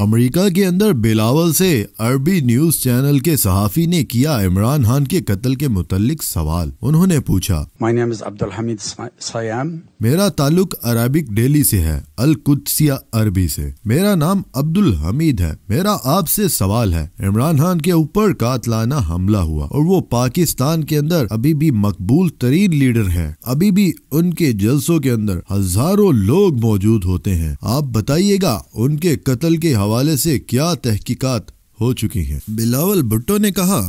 America के अंदर बिलावल से अरबी न्यूज चैनल के सहाफी ने किया इमरान खान के कत्ल के मुतलिक सवाल उन्होंने पूछा My name is Abdul Hamid Sayam. मेरा ताल्लुक अरबिक डेली से है अल कुदसिया अरबी से मेरा नाम अब्दुल हमीद है मेरा आपसे सवाल है इमरान खान के ऊपर कातलाना हमला हुआ और वो पाकिस्तान के अंदर अभी भी मकबूल तरीन लीडर है अभी भी उनके जलसों के अंदर हजारों लोग मौजूद होते हैं आप बताइएगा उनके कत्ल के हवाले से क्या तहकीकात हो चुकी हैं बिलावल भुट्टो ने कहा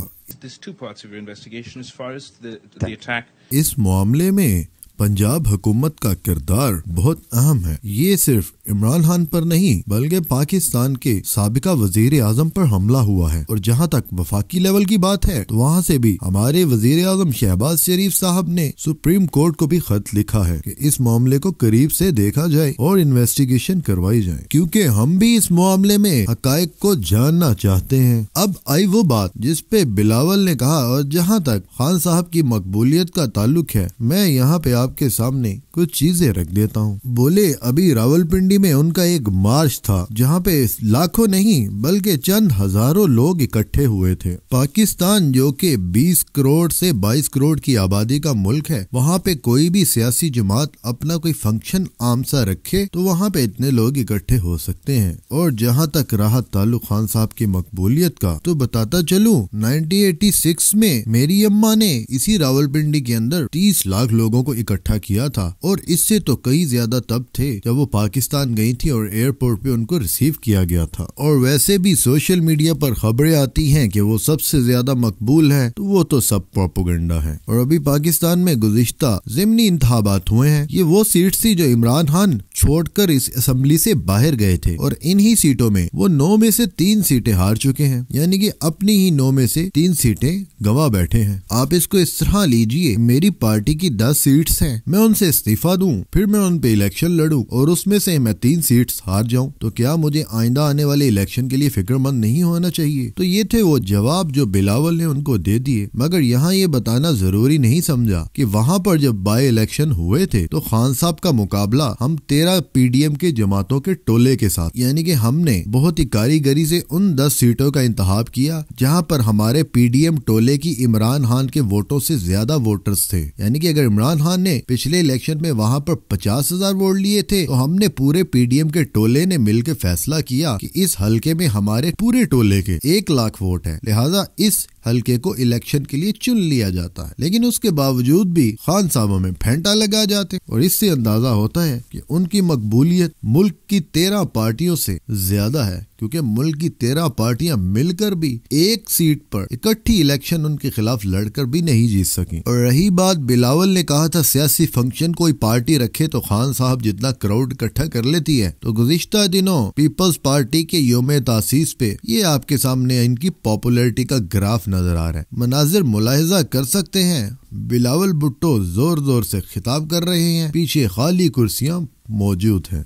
इस मामले में पंजाब हुकूमत का किरदार बहुत अहम है ये सिर्फ इमरान खान पर नहीं बल्कि पाकिस्तान के सबका वजीर आजम पर हमला हुआ है और जहाँ तक वफाकी लेवल की बात है तो वहाँ से भी हमारे वजीर आजम शहबाज शरीफ साहब ने सुप्रीम कोर्ट को भी खत लिखा है कि इस मामले को करीब से देखा जाए और इन्वेस्टिगेशन करवाई जाए क्योंकि हम भी इस मामले में हकैक को जानना चाहते हैं अब आई वो बात जिसपे बिलावल ने कहा और जहाँ तक खान साहब की मकबूलियत का ताल्लुक है मैं यहाँ पे आपके सामने कुछ चीजें रख देता हूँ बोले अभी रावलपिंडी में उनका एक मार्च था जहाँ पे लाखों नहीं बल्कि चंद हजारों लोग इकट्ठे हुए थे पाकिस्तान जो कि 20 करोड़ से 22 करोड़ की आबादी का मुल्क है वहाँ पे कोई भी सियासी जमात अपना कोई फंक्शन आम सा रखे तो वहाँ पे इतने लोग इकट्ठे हो सकते हैं और जहाँ तक रहा तालु खान साहब की मकबूलियत का तो बताता चलू नाइनटीन में मेरी अम्मा ने इसी रावलपिंडी के अंदर 30 लाख लोगों को इकट्ठा इकट्ठा किया था और इससे तो कई ज्यादा तब थे जब वो पाकिस्तान गई थी और एयरपोर्ट पे उनको रिसीव किया गया था और वैसे भी सोशल मीडिया पर खबरें आती हैं कि वो सबसे ज्यादा मकबूल है तो वो तो सब प्रोपोगंडा है और अभी पाकिस्तान में गुजश्ता जिमनी इंतबात हुए हैं ये वो सीट थी जो इमरान खान छोड़कर इस असम्बली से बाहर गए थे और इन्हीं सीटों में वो नौ में से तीन सीटें हार चुके हैं यानी कि अपनी ही नौ में से तीन सीटें गवाह बैठे हैं आप इसको इस तरह लीजिए मेरी पार्टी की दस सीट्स हैं मैं उनसे इस्तीफा दूं फिर मैं उन पे इलेक्शन लड़ूं और उसमें से मैं तीन सीट्स हार जाऊं तो क्या मुझे आइंदा आने वाले इलेक्शन के लिए फिक्रमंद नहीं होना चाहिए तो ये थे वो जवाब जो बिलावल ने उनको दे दिए मगर यहाँ ये बताना जरूरी नहीं समझा की वहाँ पर जब बाय इलेक्शन हुए थे तो खान साहब का मुकाबला हम तेरह पी के जमातों के टोले के साथ यानी कि हमने बहुत ही कारीगरी से उन दस सीटों का इंतहा किया जहाँ पर हमारे पीडीएम टोले बोले कि इमरान खान के वोटों से ज्यादा वोटर्स थे यानी कि अगर इमरान खान ने पिछले इलेक्शन में वहाँ पर पचास हजार वोट लिए थे तो हमने पूरे पीडीएम के टोले ने मिलकर फैसला किया कि इस हल्के में हमारे पूरे टोले के एक लाख वोट है लिहाजा इस हल्के को इलेक्शन के लिए चुन लिया जाता है लेकिन उसके बावजूद भी खान साहब में फेंटा लगा जाते और इससे अंदाजा होता है कि उनकी मकबूलियत मुल्क की तेरह पार्टियों से ज्यादा है क्योंकि मुल्क की तेरह पार्टियां मिलकर भी एक सीट पर इकट्ठी इलेक्शन उनके खिलाफ लड़कर भी नहीं जीत सकी और रही बात बिलावल ने कहा था सियासी फंक्शन कोई पार्टी रखे तो खान साहब जितना क्राउड इकट्ठा कर लेती है तो गुजशत दिनों पीपल्स पार्टी के योम तासीस पे ये आपके सामने इनकी पॉपुलरिटी का ग्राफ नजर आ रहा है मनाजिर मुलाहजा कर सकते हैं बिलावल भुट्टो जोर जोर से खिताब कर रहे हैं पीछे खाली कुर्सियां मौजूद हैं